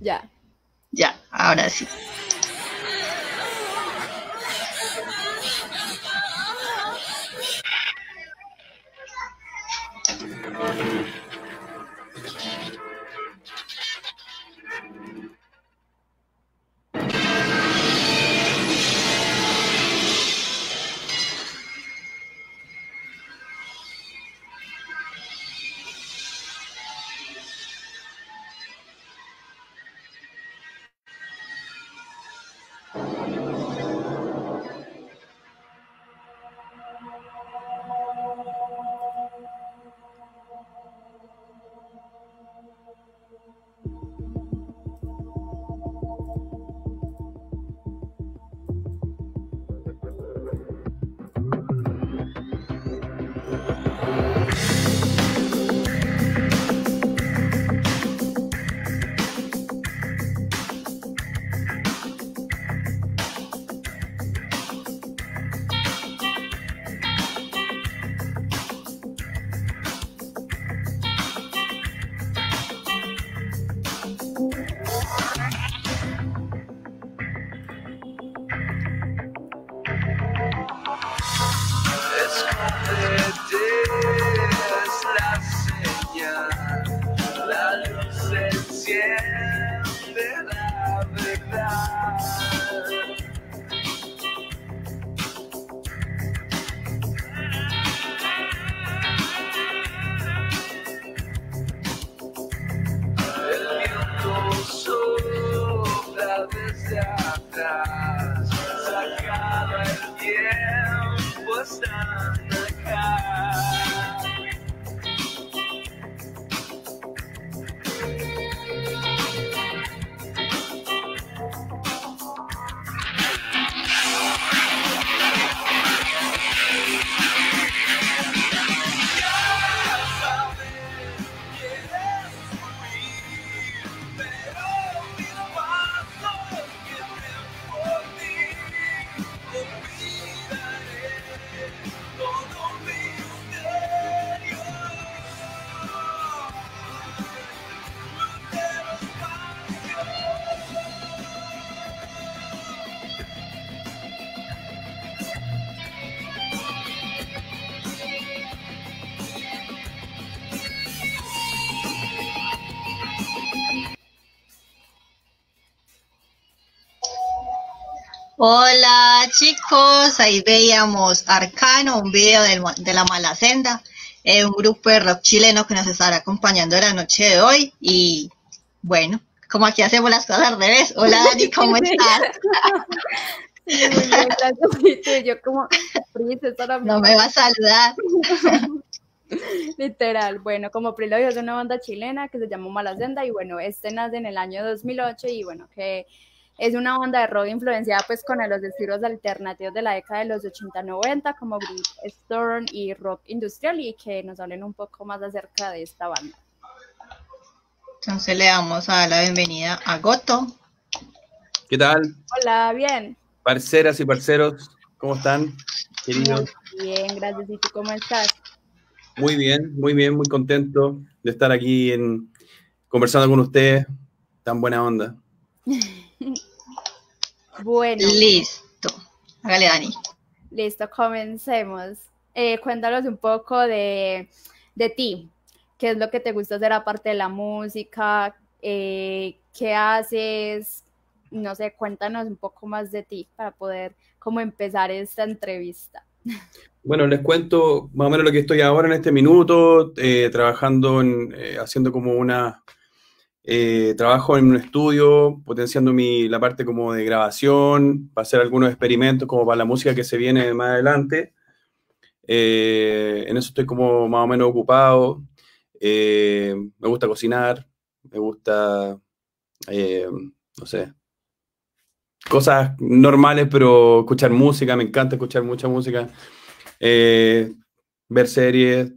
Ya. Ya, ahora sí. It Hola chicos, ahí veíamos Arcano, un video de, La Mala Senda, eh, un grupo de rock chileno que nos estará acompañando la noche de hoy. Y bueno, como aquí hacemos las cosas al revés. Hola Dani, ¿cómo estás? como No me va a saludar. Literal, bueno, como preludio de es una banda chilena que se llamó Mala Senda y bueno, este nace en el año 2008 y bueno, que es una onda de rock influenciada pues con los estilos alternativos de la década de los 80-90 como Brit, Storm y rock industrial y que nos hablen un poco más acerca de esta banda. Entonces le damos la bienvenida a Goto. ¿Qué tal? Hola, bien. Parceras y parceros, ¿cómo están? Queridos. bien, gracias. ¿Y tú cómo estás? Muy bien, muy bien, muy contento de estar aquí en, conversando con ustedes. Tan buena onda. Bueno. Listo. Hágale, Dani. Listo, comencemos. Eh, cuéntanos un poco de, ti. ¿Qué es lo que te gusta hacer aparte de la música? Eh, ¿Qué haces? No sé, cuéntanos un poco más de ti para poder como empezar esta entrevista. Bueno, les cuento más o menos lo que estoy ahora en este minuto, eh, trabajando, en, haciendo como una, eh, trabajo en un estudio, potenciando mi, la parte como de grabación, para hacer algunos experimentos como para la música que se viene más adelante. Eh, en eso estoy como más o menos ocupado. Eh, me gusta cocinar, me gusta, no sé, cosas normales, pero escuchar música, me encanta escuchar mucha música. ver series,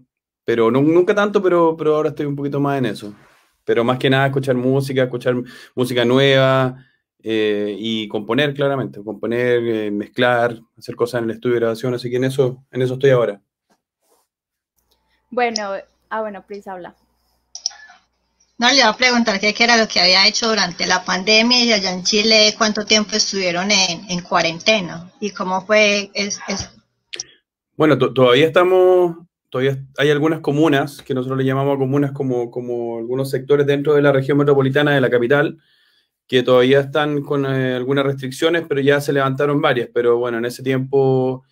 pero no, nunca tanto, pero, pero ahora estoy un poquito más en eso. Pero más que nada escuchar música, escuchar música nueva eh, y componer claramente, componer, eh, mezclar, hacer cosas en el estudio de grabación, así que en eso, en eso estoy ahora. Bueno, ah bueno, Pris habla. No, le iba a preguntar qué era lo que había hecho durante la pandemia y allá en Chile, cuánto tiempo estuvieron en, cuarentena y cómo fue eso. Bueno, todavía estamos todavía hay algunas comunas, que nosotros le llamamos comunas como, como algunos sectores dentro de la región metropolitana de la capital, que todavía están con eh, algunas restricciones, pero ya se levantaron varias. Pero bueno, en ese tiempo,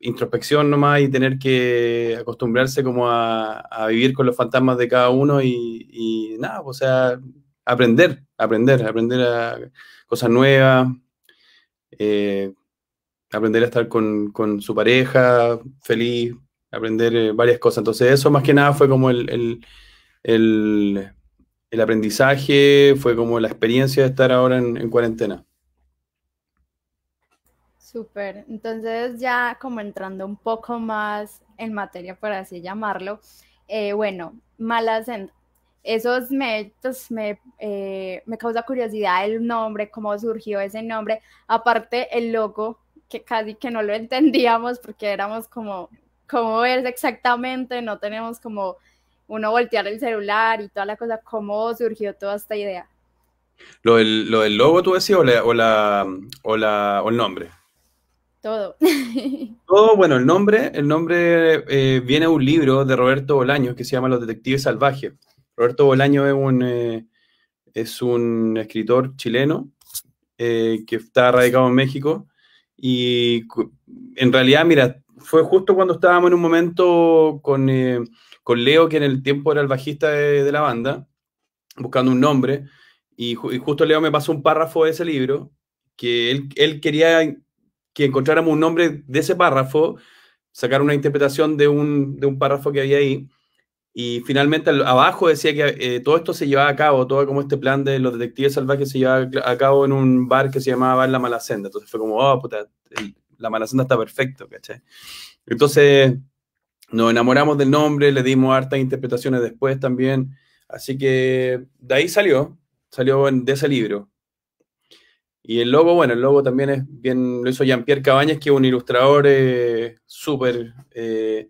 introspección nomás y tener que acostumbrarse como a, vivir con los fantasmas de cada uno y, nada, o sea, aprender, aprender, aprender a cosas nuevas, eh, aprender a estar con, con su pareja, feliz, aprender eh, varias cosas. Entonces eso más que nada fue como el, aprendizaje, fue como la experiencia de estar ahora en, cuarentena. Súper. Entonces ya como entrando un poco más en materia, por así llamarlo, eh, bueno, malas en esos me, me, eh, me, causa curiosidad el nombre, cómo surgió ese nombre, aparte el logo, que casi que no lo entendíamos porque éramos como cómo es exactamente, no tenemos como uno voltear el celular y toda la cosa, cómo surgió toda esta idea. ¿Lo del, logo tú decías o, la, el nombre? Todo. Todo, bueno, el nombre, el nombre eh, viene de un libro de Roberto Bolaño que se llama Los Detectives Salvajes. Roberto Bolaño es un, eh, es un escritor chileno eh, que está radicado en México y en realidad, mira, fue justo cuando estábamos en un momento eh, con, Leo, que en el tiempo era el bajista de, la banda, buscando un nombre, y, justo Leo me pasó un párrafo de ese libro, que él, quería que encontráramos un nombre de ese párrafo, sacar una interpretación de un, párrafo que había ahí. Y finalmente abajo decía que eh, todo esto se llevaba a cabo, todo como este plan de los detectives salvajes se llevaba a cabo en un bar que se llamaba Bar La Malacenda. Entonces fue como, oh, puta, la mala está perfecto, ¿cachai? Entonces, nos enamoramos del nombre, le dimos hartas interpretaciones después también. Así que de ahí salió, salió de ese libro. Y el logo, bueno, el logo también es bien, lo hizo Jean-Pierre Cabañas, que es un ilustrador eh, súper eh,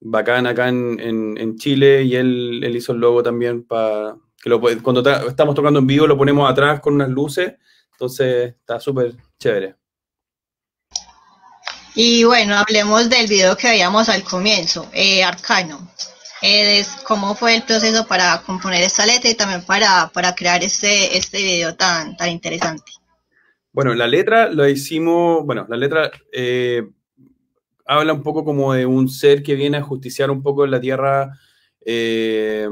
bacán acá en, Chile, y él, hizo el logo también para lo, cuando estamos tocando en vivo lo ponemos atrás con unas luces, entonces está súper chévere. Y bueno, hablemos del video que veíamos al comienzo, eh, Arcano. Eh, ¿Cómo fue el proceso para componer esta letra y también para, crear este, este, video tan, tan interesante? Bueno, la letra lo hicimos, bueno, la letra eh, habla un poco como de un ser que viene a justiciar un poco en la tierra eh,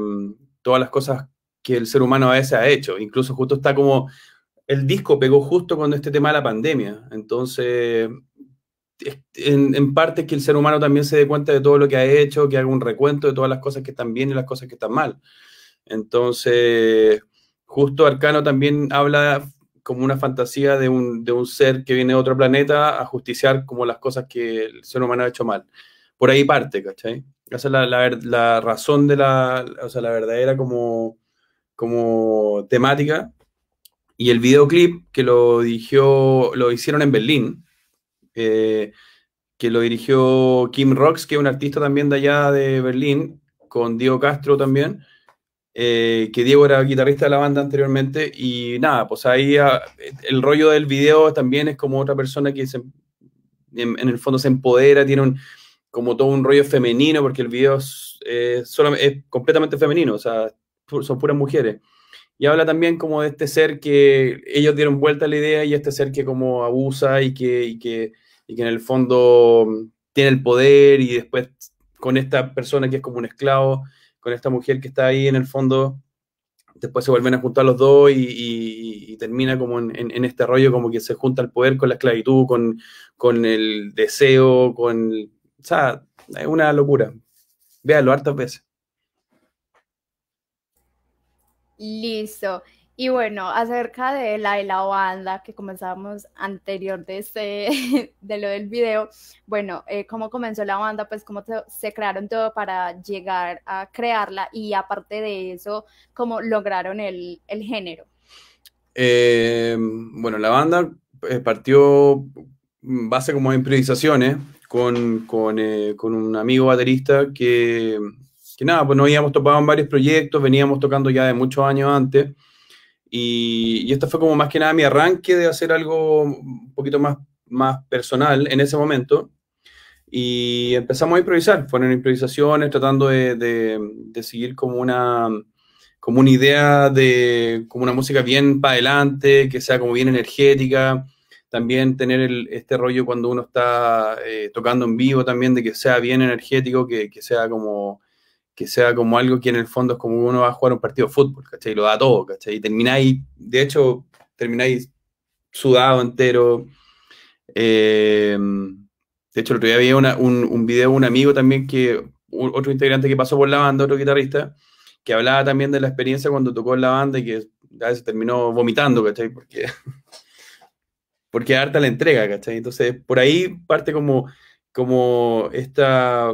todas las cosas que el ser humano a veces ha hecho. Incluso justo está como el disco pegó justo cuando este tema de la pandemia. Entonces, en, parte parte que el ser humano también se dé cuenta de todo lo que ha hecho, que haga un recuento de todas las cosas que están bien y las cosas que están mal. Entonces, justo Arcano también habla como una fantasía de un, ser que viene de otro planeta a justiciar como las cosas que el ser humano ha hecho mal. Por ahí parte, ¿cachai? Esa es la, razón de la, o sea, la verdadera como, como temática. Y el videoclip que lo dirigió, lo hicieron en Berlín, eh, que lo dirigió Kim Rocks, que es un artista también de allá de Berlín, con Diego Castro también, eh, que Diego era guitarrista de la banda anteriormente, y nada, pues ahí ah, el rollo del video también es como otra persona que se, en, el fondo se empodera, tiene como todo un rollo femenino, porque el video es, es completamente femenino, o sea, son puras mujeres. Y habla también como de este ser que ellos dieron vuelta a la idea y este ser que como abusa y que, y que y que en el fondo mm, tiene el poder y después con esta persona que es como un esclavo, con esta mujer que está ahí en el fondo, después se vuelven a juntar los dos y, termina como en, este rollo, como que se junta el poder con la esclavitud, con, el deseo, con... o sea, es una locura. Véalo hartas veces. Listo. Y bueno, acerca de la banda que comenzamos anterior de, de lo del video, bueno, eh, cómo comenzó la banda, pues cómo se crearon todo para llegar a crearla y aparte de eso, cómo lograron el, género. Eh, bueno, la banda eh, partió mm, base como improvisaciones con, con, con un amigo baterista que, que nada, pues nos habíamos topado en varios proyectos, veníamos tocando ya de muchos años antes y, esto fue como más que nada mi arranque de hacer algo un poquito más, más personal en ese momento. Y empezamos a improvisar, fueron improvisaciones, tratando de, de, seguir como una, como una idea de como una música bien para adelante, que sea como bien energética. También tener este rollo cuando uno está eh, tocando en vivo, también de que sea bien energético, que, que sea como que sea como algo que en el fondo es como uno va a jugar un partido de fútbol, ¿cachai? Lo da todo, ¿cachai? Y termináis, de hecho, termináis sudado entero. Eh, de hecho, el otro día había un, un, video de un amigo también que, otro integrante que pasó por la banda, otro guitarrista, que hablaba también de la experiencia cuando tocó en la banda y que a veces terminó vomitando, ¿cachai? Porque, porque harta la entrega, ¿cachai? Entonces, por ahí parte como, como esta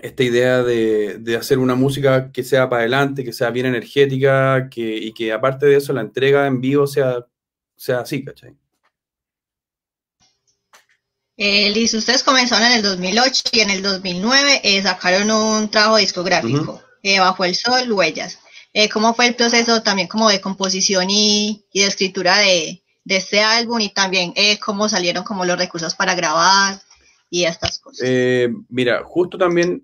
esta idea de, hacer una música que sea para adelante, que sea bien energética y que aparte de eso la entrega en vivo sea, sea así, ¿cachai? Eh, Liz, ustedes comenzaron en el 2008 y en el 2009 eh, sacaron un trabajo discográfico, eh, Bajo el Sol, Huellas. ¿Cómo fue el proceso también como de composición y, de escritura de, de, este álbum y también cómo salieron como los recursos para grabar? y estas cosas. Eh, mira, justo también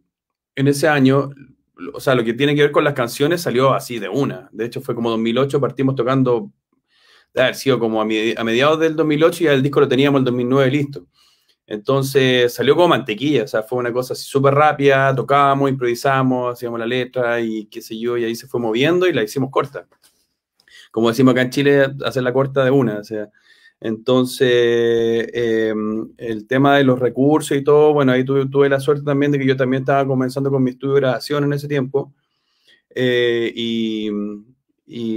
en ese año, o sea, lo que tiene que ver con las canciones salió así de una. De hecho, fue como 2008, partimos tocando, de haber sido como a, mediados del 2008 y el disco lo teníamos el 2009 listo. Entonces salió como mantequilla, o sea, fue una cosa súper rápida, tocábamos, improvisamos, hacíamos la letra y qué sé yo, y ahí se fue moviendo y la hicimos corta. Como decimos acá en Chile, hacer la corta de una, o sea, entonces, eh, el tema de los recursos y todo, bueno, ahí tuve, la suerte también de que yo también estaba comenzando con mi estudio de grabación en ese tiempo eh, y,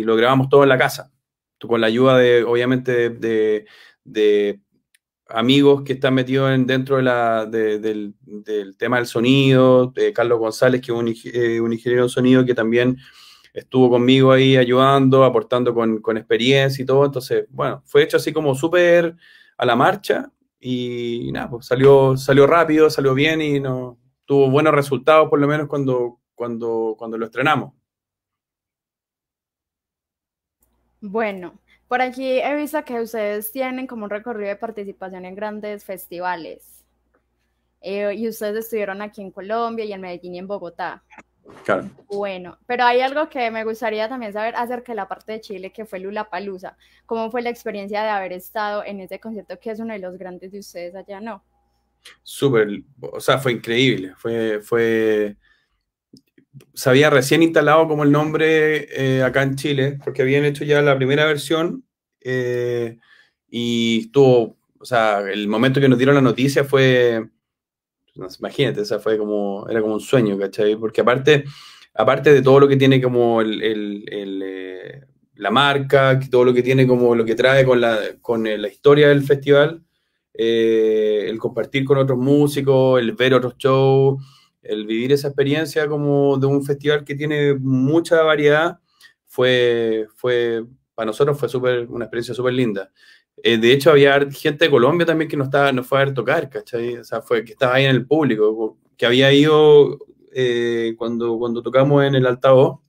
lo grabamos todo en la casa, con la ayuda de, obviamente, de, amigos que están metidos en, dentro de del, tema del sonido, de Carlos González, que es un eh, ingeniero de sonido que también estuvo conmigo ahí ayudando, aportando con, experiencia y todo. Entonces, bueno, fue hecho así como súper a la marcha y nada, pues, salió, salió rápido, salió bien y no, tuvo buenos resultados por lo menos cuando, cuando, cuando lo estrenamos. Bueno, por aquí he visto que ustedes tienen como un recorrido de participación en grandes festivales. Eh, y ustedes estuvieron aquí en Colombia y en Medellín y en Bogotá. Bueno, pero hay algo que me gustaría también saber acerca de la parte de Chile que fue Lula Palusa. ¿Cómo fue la experiencia de haber estado en ese concierto que es uno de los grandes de ustedes allá, no? Súper, o sea, fue increíble. Fue, fue. Se había recién instalado como el nombre eh, acá en Chile, porque habían hecho ya la primera versión eh, y estuvo, o sea, el momento que nos dieron la noticia fue imagínate, esa fue como, era como un sueño, ¿cachai? Porque aparte, aparte de todo lo que tiene como eh, la marca, todo lo que tiene como lo que trae con la, con eh, la historia del festival, eh, el compartir con otros músicos, el ver otros shows, el vivir esa experiencia como de un festival que tiene mucha variedad, fue, fue para nosotros fue súper, una experiencia súper linda. Eh, de hecho, había gente de Colombia también que nos estaba, no fue a ver tocar, ¿cachai? O sea, fue que estaba ahí en el público, que había ido eh, cuando, cuando tocamos en el altavoz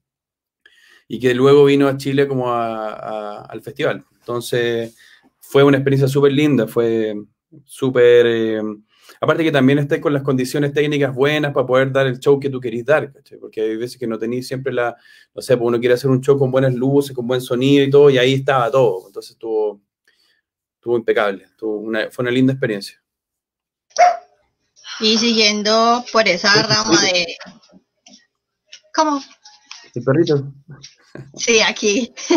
y que luego vino a Chile como al festival. Entonces, fue una experiencia súper linda, fue súper... Eh, Aparte que también estés con las condiciones técnicas buenas para poder dar el show que tú querís dar, ¿cachai? Porque hay veces que no tenéis siempre la, no sé, pues uno quiere hacer un show con buenas luces, con buen sonido y todo, y ahí estaba todo. Entonces estuvo, impecable, una, fue una linda experiencia. Y siguiendo por esa este rama de... ¿Cómo? El este perrito. Sí, aquí.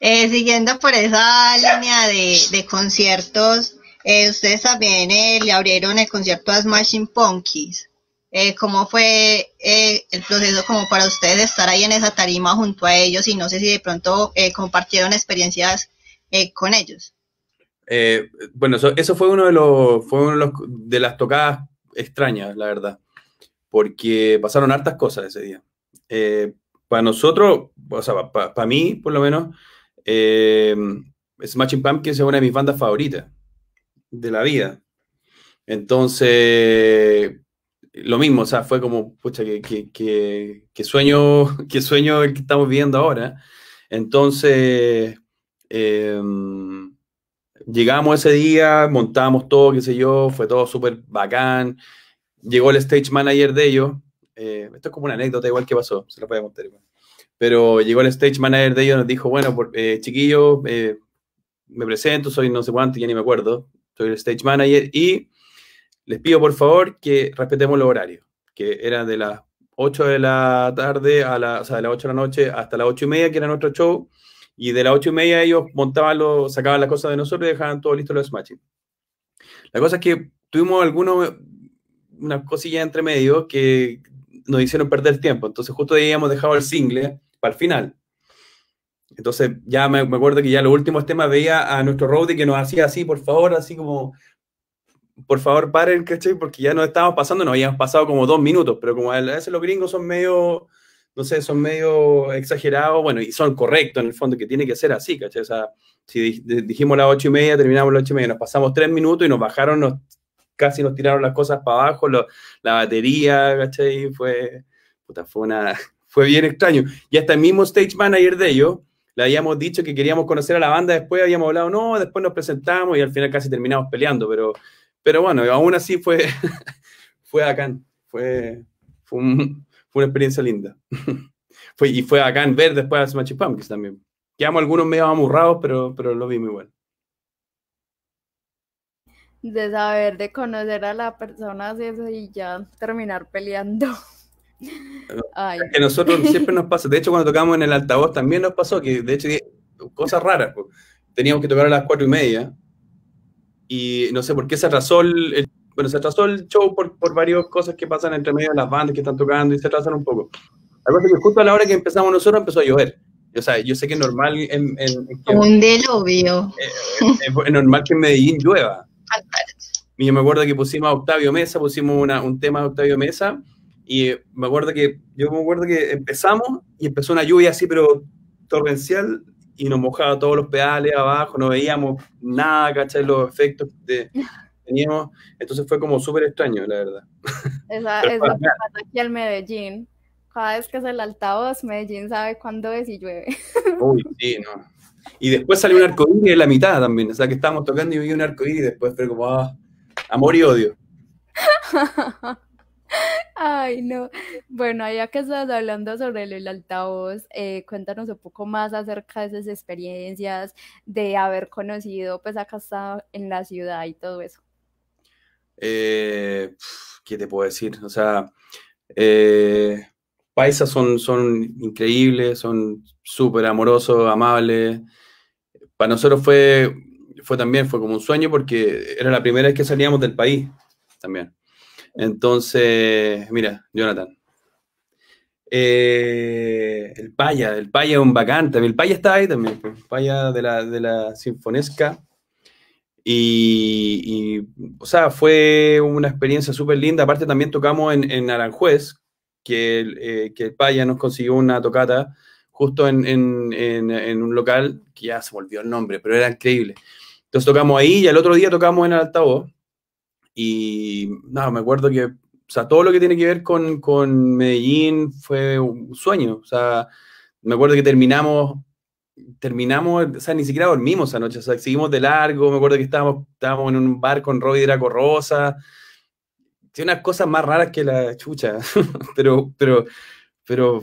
Eh, siguiendo por esa línea de, de conciertos, eh, ustedes también eh, le abrieron el concierto a Smashing Punkies. Eh, ¿Cómo fue el proceso como para ustedes estar ahí en esa tarima junto a ellos? Y no sé si de pronto compartieron experiencias con ellos. bueno, eso, fue uno de los, de, las tocadas extrañas, la verdad, porque pasaron hartas cosas ese día. para nosotros, o sea, para mí, por lo menos, Smashing Pumpkins es una de mis bandas favoritas de la vida. Entonces, lo mismo, o sea, fue como, pucha, que, sueño, que sueño el que estamos viviendo ahora. Entonces, em, llegamos ese día, montamos todo, qué sé yo, fue todo súper bacán. Llegó el stage manager de ellos. Eh, esto es como una anécdota, igual que pasó, se lo voy a contar Pero llegó el stage manager de ellos, nos dijo, bueno, eh, chiquillo, eh, me presento, soy no sé cuánto, ya ni me acuerdo, soy el stage manager y les pido por favor que respetemos los horarios, que eran de las 8 de la tarde a o sea, de las 8 de la noche hasta las 8 y media, que era nuestro show, y de las 8 y media ellos montaban, lo, sacaban las cosas de nosotros y dejaban todo listo los matching La cosa es que tuvimos algunos, una cosillas entre medio que nos hicieron perder tiempo, entonces justo ahí habíamos dejado el single para el final. Entonces ya me, acuerdo que ya los últimos temas veía a nuestro roadie que nos hacía así, por favor, así como, por favor, paren, ¿cachai? Porque ya nos estábamos pasando, nos habíamos pasado como dos minutos, pero como a veces los gringos son medio, no sé, son medio exagerados, bueno, y son correctos en el fondo, que tiene que ser así, ¿cachai? O sea, si dijimos las ocho y media, terminamos las ocho y media, nos pasamos tres minutos y nos bajaron, nos, casi nos tiraron las cosas para abajo, la batería, ¿cachai? Fue, puta, fue una, fue bien extraño. Y hasta el mismo stage manager de ellos, le habíamos dicho que queríamos conocer a la banda, después habíamos hablado, no, después nos presentamos y al final casi terminamos peleando, pero, pero bueno, aún así fue, fue acá fue, fue, una experiencia linda. fue, y fue bacán ver después a Smash Pumpkins también. Quedamos algunos medio amurrados, pero, pero lo vi muy bueno. De saber, de conocer a la persona, y ya terminar peleando. Que nosotros siempre nos pasa. De hecho, cuando tocamos en el altavoz también nos pasó que, de hecho, cosas raras. Teníamos que tocar a las cuatro y media y no sé por qué se atrasó el, bueno, se atrasó el show por, por varias cosas que pasan entre medio de las bandas que están tocando y se atrasan un poco. algo que justo a la hora que empezamos nosotros empezó a llover. O sea, yo sé que es normal en... un eh, eh, Es, normal que en Medellín llueva. Y yo me acuerdo que pusimos a Octavio Mesa, pusimos un tema de Octavio Mesa y me acuerdo que, yo me acuerdo que empezamos y empezó una lluvia así, pero torrencial, y nos mojaba todos los pedales abajo, no veíamos nada, ¿cachai? Los efectos que teníamos. Entonces fue como súper extraño, la verdad. es lo que pasa aquí al Medellín. Cada vez que es el altavoz, Medellín sabe cuándo es y llueve. Uy, sí, no. Y después salió un arcoíris en la mitad también. O sea, que estábamos tocando y vi un arcoíris y después fue como, ah, amor y odio. Ay, no. Bueno, ya que estás hablando sobre el altavoz, eh, cuéntanos un poco más acerca de esas experiencias, de haber conocido, pues acá está en la ciudad y todo eso. Eh, ¿Qué te puedo decir? O sea, eh, paisas son, son increíbles, son súper amorosos, amables. Para nosotros fue, fue también, fue como un sueño porque era la primera vez que salíamos del país también. Entonces, mira, Jonathan. Eh, el Paya, el Paya es un bacán El Paya está ahí también, pues. el Paya de la, Sinfonesca. Y, o sea, fue una experiencia súper linda. Aparte, también tocamos en, Aranjuez, eh, que, el Paya nos consiguió una tocata justo en, en, un local que ya se volvió el nombre, pero era increíble. Entonces tocamos ahí y al otro día tocamos en el altavoz. Y nada, me acuerdo que, o sea, todo lo que tiene que ver con, con Medellín fue un sueño. O sea, me acuerdo que terminamos terminamos, o sea, ni siquiera dormimos anoche, seguimos de largo, me acuerdo que estábamos, estábamos en un bar con Robbie Draco Rosa, tiene unas cosas más raras que la chucha, pero, pero, pero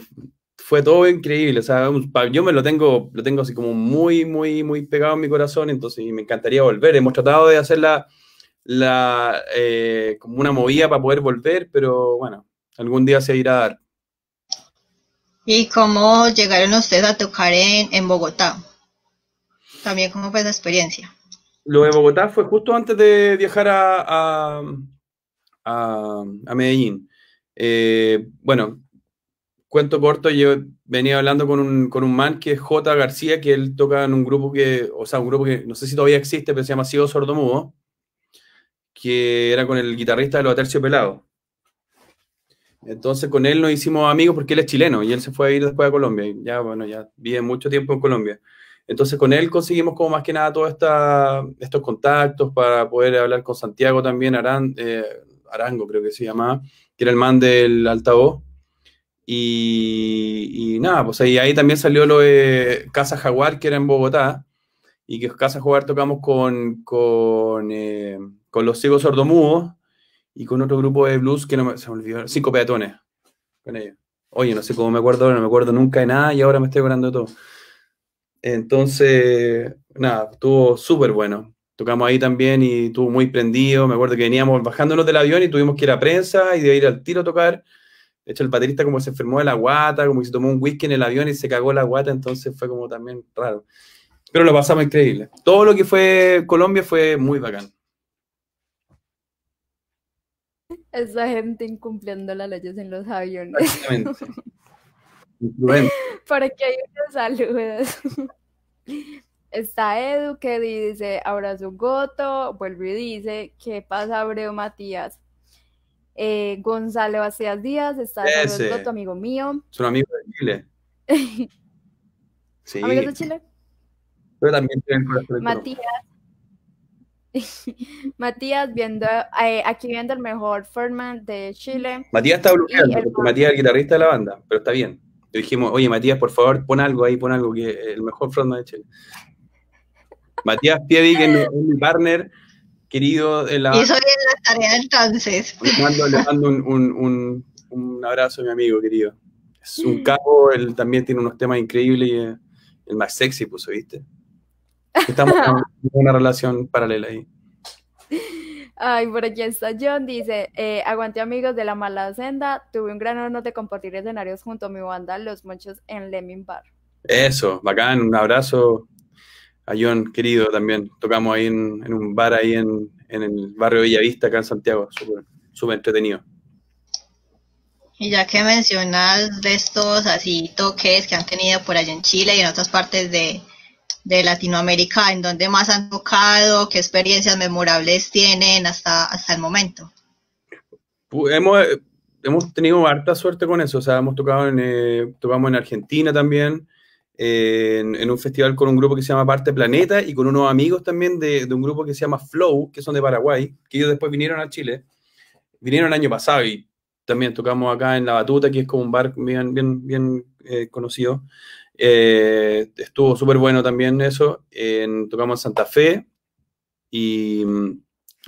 fue todo increíble, o sea, yo me lo tengo, lo tengo así como muy, muy, muy pegado en mi corazón, entonces me encantaría volver, hemos tratado de hacerla la, eh, como una movida para poder volver, pero bueno, algún día se irá a dar. ¿Y cómo llegaron ustedes a tocar en, Bogotá? También, ¿cómo fue pues, la experiencia? Lo de Bogotá fue justo antes de viajar a, a, Medellín. Eh, bueno, cuento corto, yo venía hablando con un, con man que es J. García, que él toca en un grupo que, o sea, un grupo que no sé si todavía existe, pero se llama Sigo Sordomudo que era con el guitarrista de los Pelado. Entonces con él nos hicimos amigos porque él es chileno y él se fue a ir después a Colombia. ya, bueno, ya vive mucho tiempo en Colombia. Entonces con él conseguimos como más que nada todos estos contactos para poder hablar con Santiago también, Aran, eh, Arango creo que se llamaba, que era el man del altavoz. Y, nada, pues ahí, también salió lo de Casa Jaguar, que era en Bogotá, y que Casa Jaguar tocamos con, eh, con los ciegos sordomudos y con otro grupo de blues que no me, se me olvidó, cinco peatones con ellos. Oye, no sé cómo me acuerdo, no me acuerdo nunca de nada y ahora me estoy acordando de todo. Entonces, nada, estuvo súper bueno. Tocamos ahí también y estuvo muy prendido. Me acuerdo que veníamos bajándonos del avión y tuvimos que ir a prensa y de ir al tiro a tocar. De hecho, el baterista como se enfermó de la guata, como que se tomó un whisky en el avión y se cagó la guata, entonces fue como también raro. Pero lo pasamos increíble. Todo lo que fue Colombia fue muy bacán. Esa gente incumpliendo las leyes en los aviones. Exactamente. Para que hay saludos. Está Edu que dice abrazo Goto, vuelve y dice ¿qué pasa Abreu Matías? Eh, Gonzalo Bastias Díaz está Ese. Tu amigo mío. Es un amigo de Chile. sí. ¿Amigos de Chile? Yo también pregunta. Matías. Matías viendo eh, aquí viendo el mejor frontman de Chile. Matías está bloqueando, porque Matías es el guitarrista de la banda, pero está bien. Le dijimos, oye Matías, por favor, pon algo ahí, pon algo, que eh, el mejor frontman de Chile. Matías Piedi, que es mi, partner querido de la. Y soy en la tarea entonces. Le mando, un, abrazo a mi amigo querido. Es un mm. capo, él también tiene unos temas increíbles y el más sexy puso, ¿viste? Estamos en una relación paralela ahí. Ay, por aquí está John, dice, aguanté eh, aguante amigos de la mala senda, tuve un gran honor de compartir escenarios junto a mi banda Los Monchos en Lemming Bar. Eso, bacán, un abrazo a John, querido también. Tocamos ahí en, un bar ahí en, el barrio Villavista, acá en Santiago, súper entretenido. Y ya que mencionas de estos así toques que han tenido por allá en Chile y en otras partes de, de Latinoamérica, en dónde más han tocado, qué experiencias memorables tienen hasta, hasta el momento. Hemos, tenido harta suerte con eso, o sea, hemos tocado en, eh, tocamos en Argentina también, en, un festival con un grupo que se llama Parte Planeta y con unos amigos también de, un grupo que se llama Flow, que son de Paraguay, que ellos después vinieron a Chile, vinieron el año pasado y también tocamos acá en La Batuta, que es como un bar bien, bien, bien eh, conocido. Eh, estuvo súper bueno también eso. tocamos en Santa Fe y,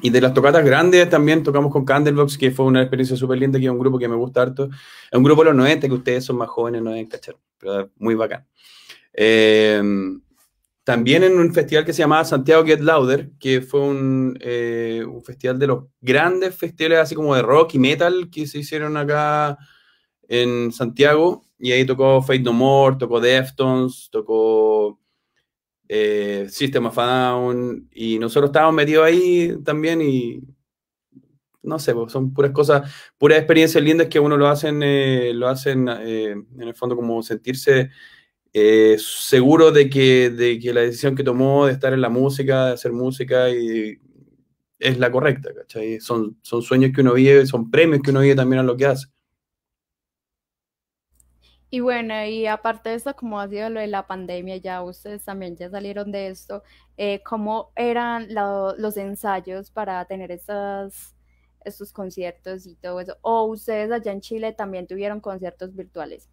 de las tocatas grandes también tocamos con Candlebox, que fue una experiencia súper linda, que es un grupo que me gusta harto. Es un grupo de los 90, que ustedes son más jóvenes, no deben cachar, pero muy bacán. Em, también en un festival que se llamaba Santiago Get Louder, que fue un, eh, un, festival de los grandes festivales así como de rock y metal que se hicieron acá en Santiago y ahí tocó Fate No More, tocó Deftones, tocó eh, System of a Down, y nosotros estábamos metidos ahí también y no sé, pues, son puras cosas, puras experiencias lindas que uno lo hacen, eh, lo hacen eh, en el fondo como sentirse seguro de que, de que la decisión que tomó de estar en la música, de hacer música y es la correcta, Son, son sueños que uno vive, son premios que uno vive también a lo que hace. Y bueno, y aparte de esto, como ha sido lo de la pandemia, ya ustedes también ya salieron de esto, eh, ¿cómo eran los ensayos para tener estas, esos conciertos y todo eso? ¿O ustedes allá en Chile también tuvieron conciertos virtuales?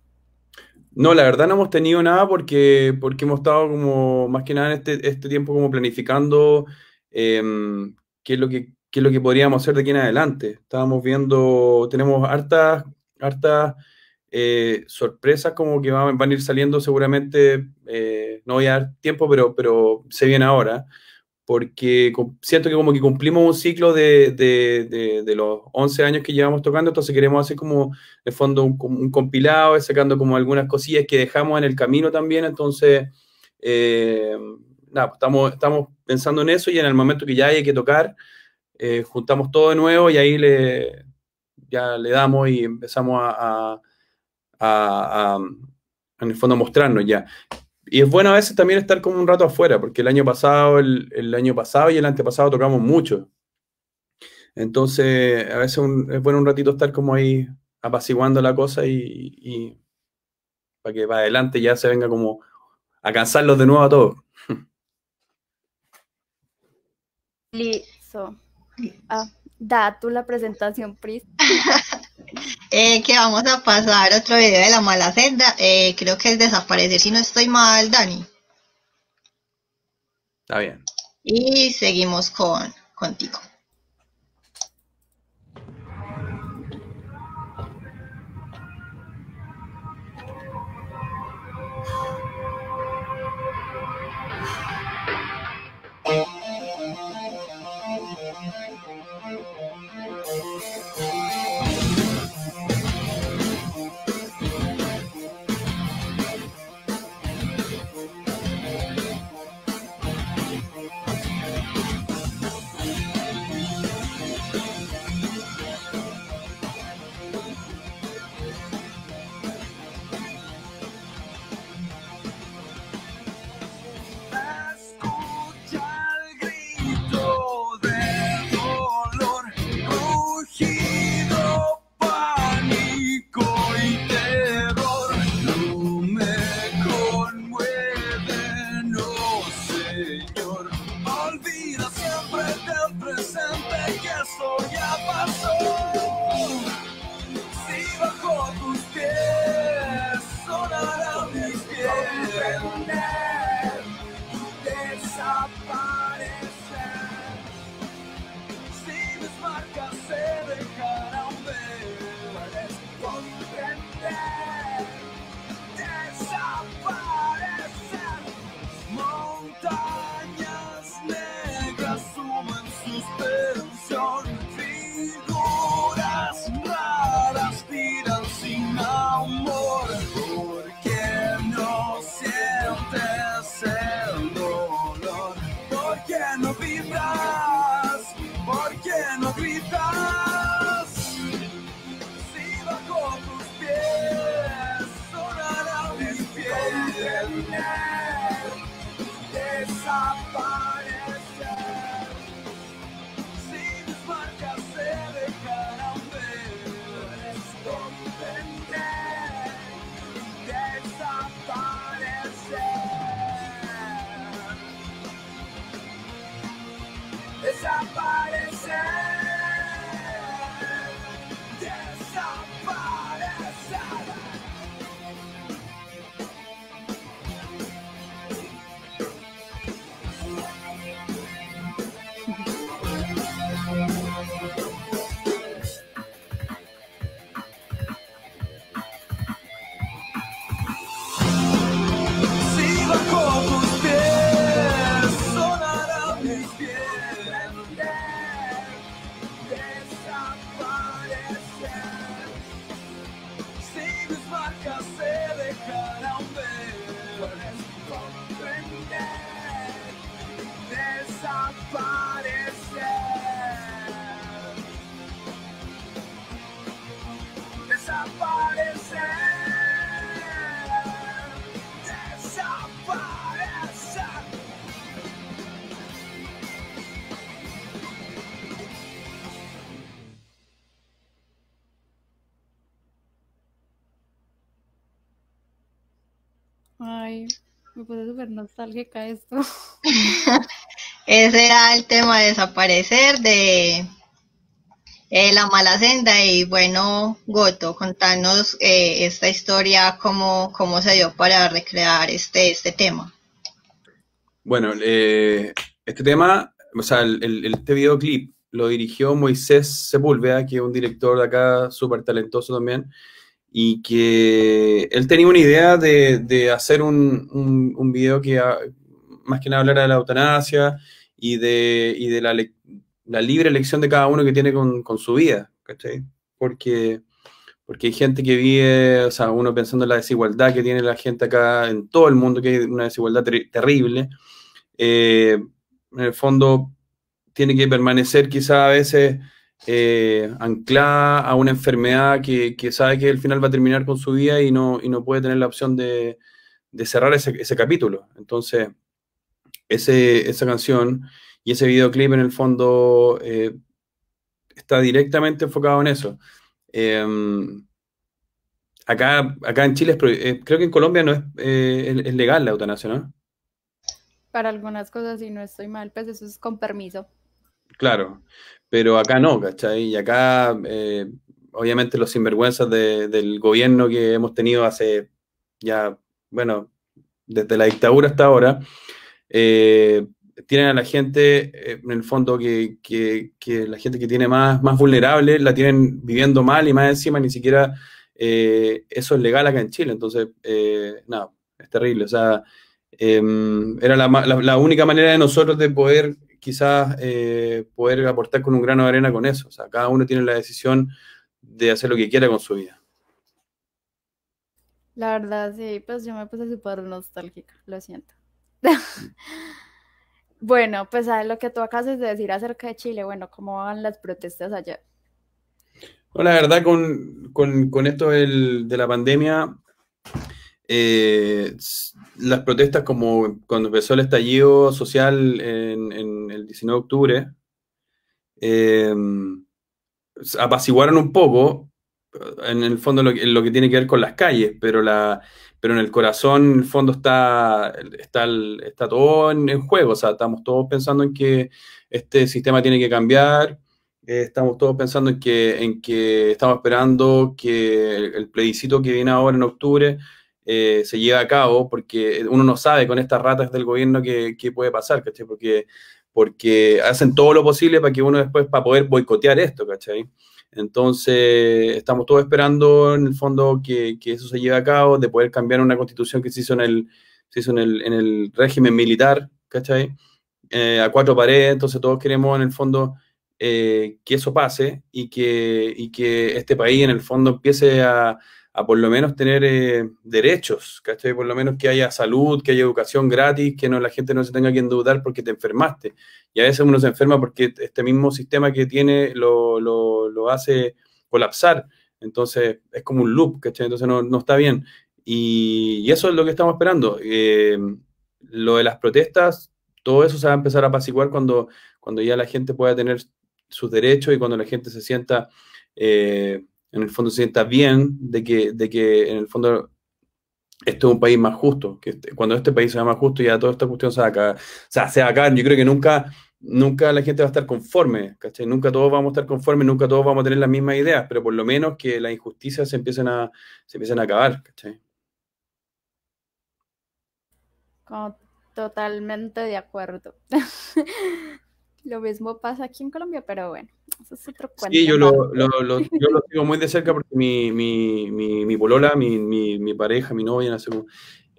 No, la verdad no hemos tenido nada porque, porque hemos estado como, más que nada en este, este tiempo como planificando em, qué, es lo que, qué es lo que podríamos hacer de aquí en adelante. Estábamos viendo, tenemos hartas, hartas eh, sorpresas como que van, a ir saliendo seguramente, eh, no voy a dar tiempo, pero, pero se viene ahora, porque siento que como que cumplimos un ciclo de, los 11 años que llevamos tocando, entonces queremos hacer como de fondo un, compilado, sacando como algunas cosillas que dejamos en el camino también, entonces... Eh, pues estamos, estamos pensando en eso y en el momento que ya hay que tocar, juntamos todo de nuevo y ahí le, ya le damos y empezamos a, en el fondo mostrarnos ya. Y es bueno a veces también estar como un rato afuera, porque el año pasado, el, el año pasado y el antepasado tocamos mucho. Entonces, a veces es bueno un ratito estar como ahí apaciguando la cosa y, para que para adelante ya se venga como a cansarlos de nuevo a todos. Listo. Ah, da tú la presentación, Pris. Eh, que vamos a pasar otro video de la mala senda. Eh, creo que es desaparecer si no estoy mal, Dani. Está bien. Y seguimos con contigo. Ay, me puse súper nostálgica esto. Ese era el tema de desaparecer de eh, La Mala Senda. Y bueno, Goto, contanos eh, esta historia, cómo, cómo se dio para recrear este, este tema. Bueno, eh, este tema, o sea, el, este videoclip lo dirigió Moisés Sepúlveda, que es un director de acá súper talentoso también y que él tenía una idea de, hacer un, un, video que ah, más que nada hablara de la eutanasia y de, de la, libre elección de cada uno que tiene con, su vida, ¿cachai? Porque, porque hay gente que vive, o sea, uno pensando en la desigualdad que tiene la gente acá en todo el mundo, que hay una desigualdad terrible, eh, en el fondo tiene que permanecer quizá a veces eh, anclada a una enfermedad que, sabe que al final va a terminar con su vida y no, puede tener la opción de, cerrar ese, capítulo. Entonces, esa canción y ese videoclip en el fondo eh, está directamente enfocado en eso. Em, acá, en Chile, eh, creo que en Colombia no es, legal la eutanasia, ¿no? Para algunas cosas, Y no estoy mal, pues eso es con permiso. Claro, pero acá no, ¿cachai? Y acá, eh, obviamente, los sinvergüenzas de, del gobierno que hemos tenido hace ya, bueno, desde la dictadura hasta ahora, eh, tienen a la gente, eh, en el fondo, que, que, la gente que tiene más, más vulnerable, la tienen viviendo mal y más encima ni siquiera eso es legal acá en Chile. Entonces, eh, no, es terrible. O sea, em, era la, única manera de nosotros de poder quizás eh, poder aportar con un grano de arena con eso. O sea, cada uno tiene la decisión de hacer lo que quiera con su vida. La verdad, sí, pues yo me puse súper nostálgica, lo siento. bueno, pues a lo que tú acabas es decir acerca de Chile, bueno, ¿cómo van las protestas allá? Bueno, la verdad, con, esto de la pandemia, eh, las protestas como cuando empezó el estallido social en, el 19 de octubre, em, apaciguaron un poco en el fondo lo que, tiene que ver con las calles, pero, la, pero en el corazón, en el fondo, está, está, está todo en, juego. O sea, estamos todos pensando en que este sistema tiene que cambiar, eh, estamos todos pensando en que, en que estamos esperando que el plebiscito que viene ahora en octubre eh, se lleva a cabo, porque uno no sabe con estas ratas del gobierno qué, qué puede pasar, ¿cachai? Porque, porque hacen todo lo posible para que uno después, para poder boicotear esto, ¿cachai? Entonces, estamos todos esperando en el fondo que, que, eso se lleve a cabo, de poder cambiar una constitución que se hizo en el, se hizo en el, en el régimen militar, ¿cachai? Eh, a cuatro paredes, entonces todos queremos en el fondo eh, que eso pase y que, y que este país en el fondo empiece a, a por lo menos tener eh, derechos, ¿cachai? Por lo menos que haya salud, que haya educación gratis, que no, la gente no se tenga que endeudar porque te enfermaste. Y a veces uno se enferma porque este mismo sistema que tiene lo, hace colapsar. Entonces es como un loop, ¿cachai? Entonces no, está bien. Y, eso es lo que estamos esperando. Eh, lo de las protestas, todo eso se va a empezar a apaciguar cuando, cuando ya la gente pueda tener sus derechos y cuando la gente se sienta... Eh, en el fondo se sienta bien de que, de que en el fondo esto es un país más justo, que este, cuando este país sea más justo ya toda esta cuestión se va sea, Yo creo que nunca, nunca la gente va a estar conforme, ¿cachai? Nunca todos vamos a estar conformes, nunca todos vamos a tener las mismas ideas, pero por lo menos que las injusticias se empiecen a, se a acabar, ¿cachai? totalmente de acuerdo. lo mismo pasa aquí en Colombia, pero bueno. Sí, yo lo, sigo muy de cerca porque mi, mi, mi, polola, mi, pareja, mi novia,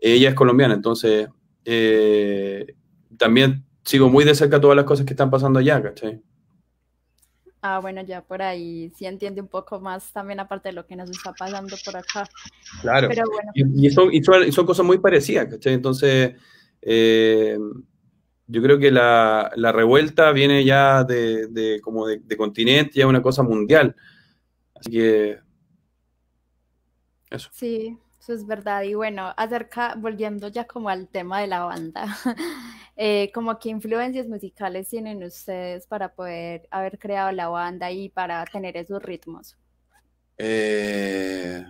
ella es colombiana, entonces eh, también sigo muy de cerca todas las cosas que están pasando allá, ¿cachai? Ah, bueno, ya por ahí sí entiende un poco más también aparte de lo que nos está pasando por acá. Claro. Pero bueno. y, son, y, son, cosas muy parecidas, ¿cachai? Entonces, eh, yo creo que la, la revuelta viene ya de, de como de, continente, ya una cosa mundial. Así que eso. Sí, eso es verdad. Y bueno, acerca, volviendo ya como al tema de la banda, eh, como qué influencias musicales tienen ustedes para poder haber creado la banda y para tener esos ritmos. Eh,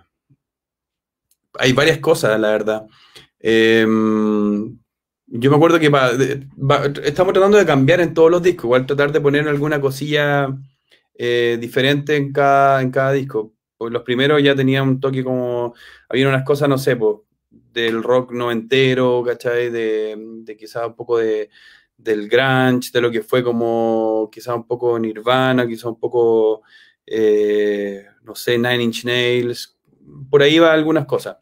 hay varias cosas, la verdad. Em, yo me acuerdo que estamos tratando de cambiar en todos los discos, igual tratar de poner alguna cosilla eh, diferente en cada, en cada disco. Pues los primeros ya tenían un toque como, había unas cosas, no sé, pues, del rock noventero, ¿cachai? De, de quizás un poco de, del grunge, de lo que fue como quizás un poco Nirvana, quizás un poco, eh, no sé, Nine Inch Nails, por ahí va algunas cosas.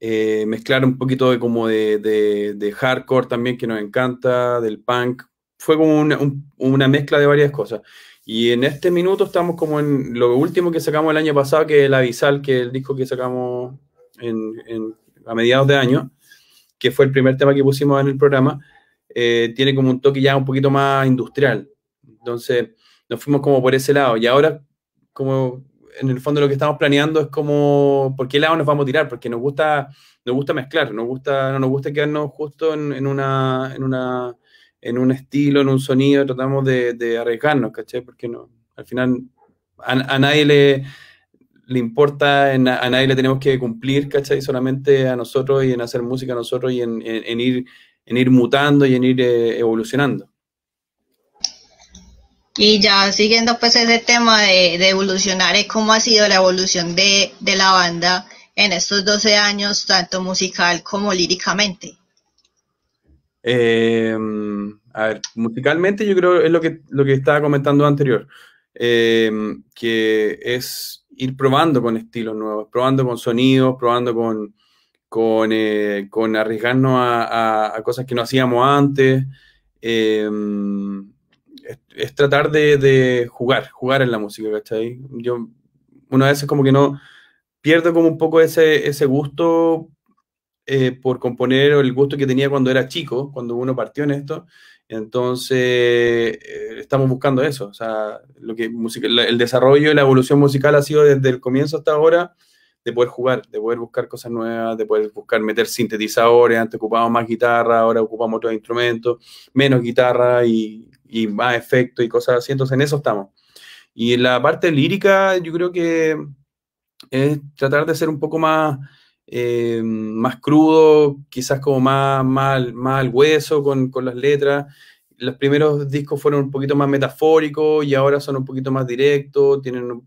Eh, mezclar un poquito de como de, hardcore también que nos encanta, del punk. Fue como una, mezcla de varias cosas. Y en este minuto estamos como en lo último que sacamos el año pasado, que es el Avisal, que es el disco que sacamos a mediados de año, que fue el primer tema que pusimos en el programa. Eh, tiene como un toque ya un poquito más industrial. Entonces nos fuimos como por ese lado. Y ahora, como en el fondo lo que estamos planeando es como, ¿por qué lado nos vamos a tirar? Porque nos gusta, nos gusta mezclar, nos gusta, no nos gusta quedarnos justo en, una, en, una, en un estilo, en un sonido, tratamos de, arriesgarnos, ¿cachai? Porque no, al final a, nadie le, importa, a nadie le tenemos que cumplir, ¿cachai? Solamente a nosotros y en hacer música a nosotros y en, ir, en ir mutando y en ir eh, evolucionando. Y ya siguiendo pues ese tema de, evolucionar, eh, ¿cómo ha sido la evolución de, la banda en estos 12 años, tanto musical como líricamente? Em, a ver, musicalmente yo creo es lo que, lo que estaba comentando anterior, em, que es ir probando con estilos nuevos, probando con sonidos, probando con, con, eh, arriesgarnos a, a, cosas que no hacíamos antes em, es, tratar de, jugar, jugar en la música, ¿cachai? Yo, una vez es como que no, pierdo como un poco ese, ese gusto eh, por componer o el gusto que tenía cuando era chico, cuando uno partió en esto. Entonces, eh, estamos buscando eso. O sea, lo que el desarrollo y la evolución musical ha sido desde el comienzo hasta ahora de poder jugar, de poder buscar cosas nuevas, de poder buscar meter sintetizadores. Antes ocupábamos más guitarra, ahora ocupamos otros instrumentos, menos guitarra y y más efecto y cosas así. Entonces en eso estamos. Y en la parte lírica yo creo que es tratar de ser un poco más, eh, más crudo, quizás como más, más al hueso con, las letras. Los primeros discos fueron un poquito más metafóricos y ahora son un poquito más directos, tienen,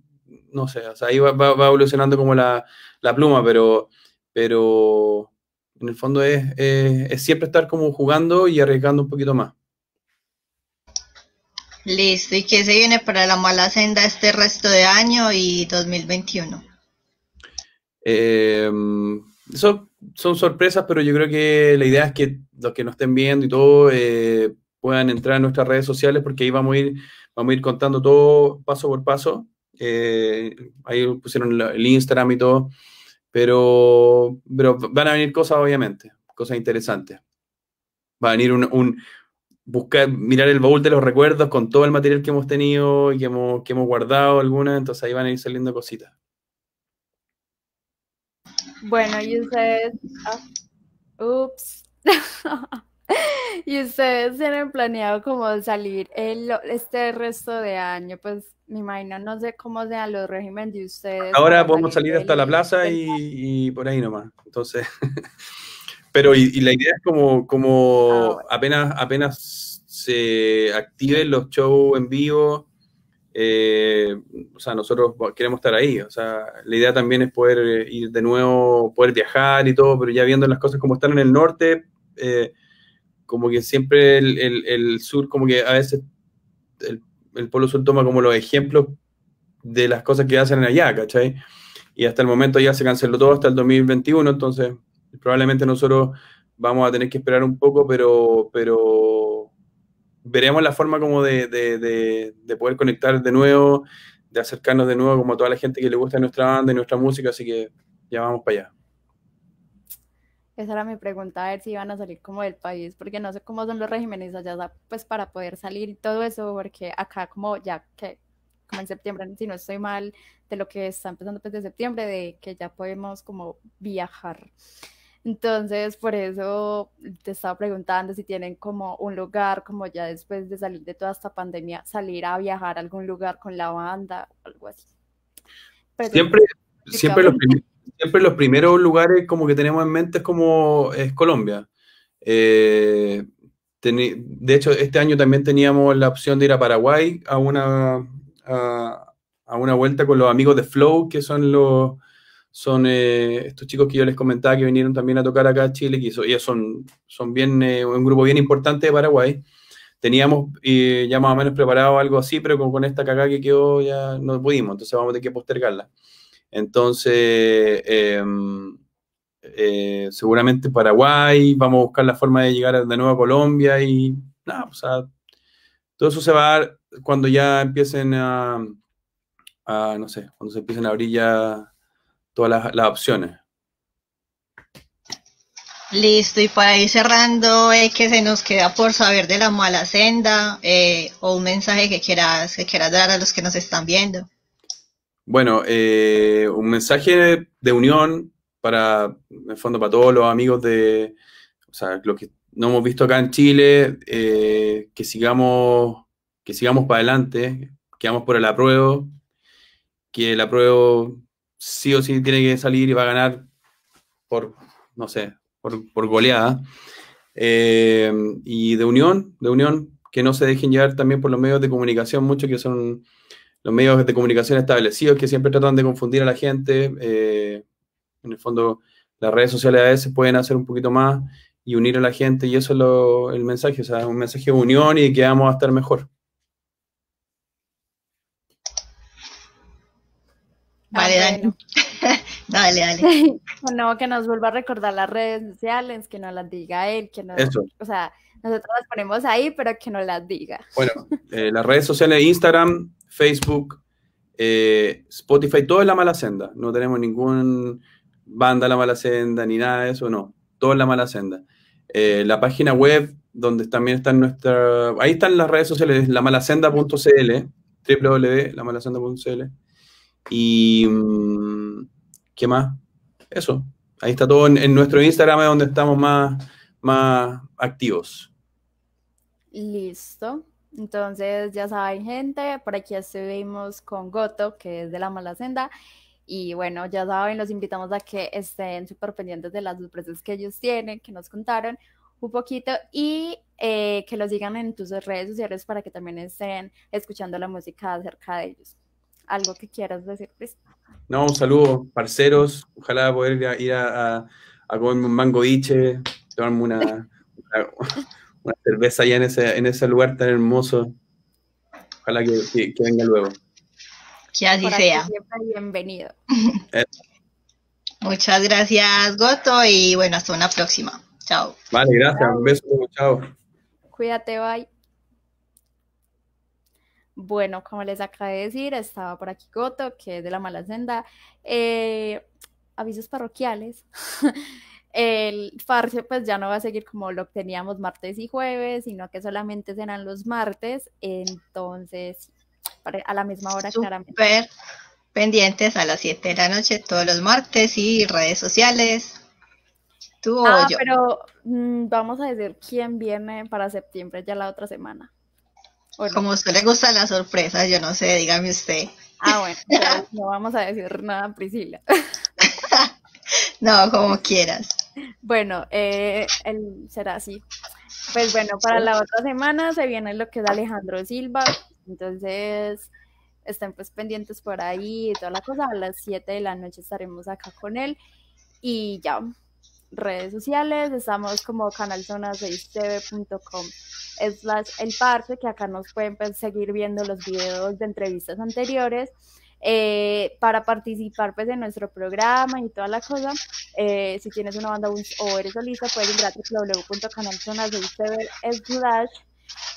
no sé, ahí va, evolucionando como la, la, pluma, pero, pero en el fondo es siempre estar como jugando y arriesgando un poquito más. Listo, ¿y qué se viene para la mala senda este resto de año y 2021? Eh, em, son, son sorpresas, pero yo creo que la idea es que los que nos estén viendo y todo eh, puedan entrar a nuestras redes sociales porque ahí vamos a ir, vamos a ir contando todo paso por paso. Eh, ahí pusieron el Instagram y todo, pero, pero van a venir cosas obviamente, cosas interesantes. Va a venir un buscar, mirar el baúl de los recuerdos con todo el material que hemos tenido y que hemos, que hemos guardado alguna, entonces ahí van a ir saliendo cositas. Bueno, y ustedes, ah, ups, y ustedes tienen planeado como salir este resto de año, pues me imagino, no sé cómo sean los regímenes de ustedes. Ahora podemos salir, salir hasta la plaza y, y por ahí nomás, entonces... Pero y, la idea es como, ah, apenas, apenas se activen los shows en vivo, eh, o sea, nosotros queremos estar ahí. O sea, la idea también es poder eh, ir de nuevo, poder viajar y todo, pero ya viendo las cosas como están en el norte, eh, como que siempre el, sur, como que a veces el, pueblo Polo Sur toma como los ejemplos de las cosas que hacen allá, ¿cachai? Y hasta el momento ya se canceló todo hasta el 2021, entonces Probablemente nosotros vamos a tener que esperar un poco, pero, pero veremos la forma como de, poder conectar de nuevo, de acercarnos de nuevo como toda la gente que le gusta nuestra banda y nuestra música, así que ya vamos para allá. Esa era mi pregunta, a ver si iban a salir como del país, porque no sé cómo son los regímenes allá, pues para poder salir y todo eso, porque acá como ya que, como en septiembre, si no estoy mal, de lo que está empezando desde pues, septiembre, de que ya podemos como viajar. Entonces, por eso te estaba preguntando si tienen como un lugar, como ya después de salir de toda esta pandemia, salir a viajar a algún lugar con la banda o algo así. siempre, siempre los, siempre los primeros lugares como que tenemos en mente es como es Colombia. Eh, de hecho, este año también teníamos la opción de ir a Paraguay a una, a una vuelta con los amigos de Flow, que son los, son eh, estos chicos que yo les comentaba que vinieron también a tocar acá a Chile, que son, son bien, eh, un grupo bien importante de Paraguay. Teníamos eh, ya más o menos preparado algo así, pero con, con esta cagada que quedó ya no pudimos, entonces vamos a tener que postergarla. Entonces, em, eh, seguramente Paraguay, vamos a buscar la forma de llegar de nuevo a Colombia y nada, o sea, todo eso se va a dar cuando ya empiecen a, a no sé, cuando se empiecen a abrir ya todas las, opciones. Listo, y para ir cerrando, ¿qué eh, que se nos queda por saber de la mala senda eh, o un mensaje que quieras, dar a los que nos están viendo. Bueno, eh, un mensaje de unión para, en el fondo, para todos los amigos de, o sea, lo que no hemos visto acá en Chile, que sigamos, que sigamos para adelante, que vamos por el apruebo, que el apruebo sí o sí tiene que salir y va a ganar por, no sé, por, goleada. Eh, y de unión, de unión, que no se dejen llevar también por los medios de comunicación, muchos que son los medios de comunicación establecidos que siempre tratan de confundir a la gente. Eh, en el fondo, las redes sociales a veces pueden hacer un poquito más y unir a la gente, y eso es lo, el mensaje, o sea, un mensaje de unión y que vamos a estar mejor. Ah, dale. dale, no, que nos vuelva a recordar las redes sociales, que no las diga él, que no. O sea, nosotros las ponemos ahí, pero que no las diga. Bueno, eh, las redes sociales, Instagram, Facebook, eh, Spotify, todo es la mala senda. No tenemos ningún banda la mala senda ni nada de eso, no. Todo es la mala senda. Eh, la página web, donde también están nuestra Ahí están las redes sociales, La lamalacenda.cl www.lamalasenda.cl. Y mm, qué más, eso. Ahí está todo en, nuestro Instagram, es donde estamos más, más activos. Listo. Entonces, ya saben, gente, por aquí estuvimos con Goto, que es de la mala senda. Y bueno, ya saben, los invitamos a que estén súper pendientes de las sorpresas que ellos tienen, que nos contaron un poquito y eh, que los sigan en tus redes sociales para que también estén escuchando la música acerca de ellos algo que quieras decir, pues. No, un saludo, parceros. Ojalá poder ir a, a, a un mango diche, tomarme una, una, cerveza allá en ese, en ese lugar tan hermoso. Ojalá que, venga luego. Que así sea. bienvenido. Muchas gracias, Goto, y bueno, hasta una próxima. Chao. Vale, gracias. Un beso. Chao. Cuídate, bye. Bueno, como les acabo de decir, estaba por aquí Goto, que es de la mala senda. Eh, avisos parroquiales. El farce pues ya no va a seguir como lo teníamos martes y jueves, sino que solamente serán los martes. Entonces, a la misma hora Super claramente. pendientes a las 7 de la noche todos los martes y redes sociales. Tú o ah, yo. Pero mm, vamos a decir quién viene para septiembre ya la otra semana. Pues como a usted le gustan las sorpresas, yo no sé, dígame usted. Ah, bueno, no vamos a decir nada, Priscila. no, como quieras. Bueno, eh, será así. Pues bueno, para la otra semana se viene lo que es Alejandro Silva, entonces estén pues pendientes por ahí y toda la cosa. A las 7 de la noche estaremos acá con él y ya redes sociales, estamos como canalzona6tv.com slash el parte que acá nos pueden pues, seguir viendo los videos de entrevistas anteriores. Eh, para participar pues en nuestro programa y toda la cosa, eh, si tienes una banda o eres solista, puedes ir a www.canalzona6tv slash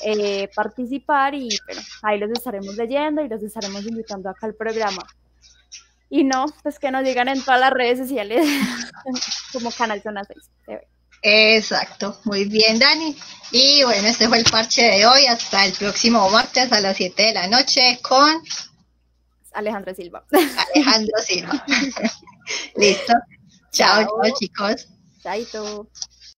eh, participar y bueno, ahí los estaremos leyendo y los estaremos invitando acá al programa. Y no, pues que nos llegan en todas las redes sociales como Canal Zona 6 Exacto, muy bien Dani. Y bueno, este fue el parche de hoy. Hasta el próximo martes a las 7 de la noche con Alejandro Silva. Alejandro Silva. Listo. Chao, chao chicos. Chaito.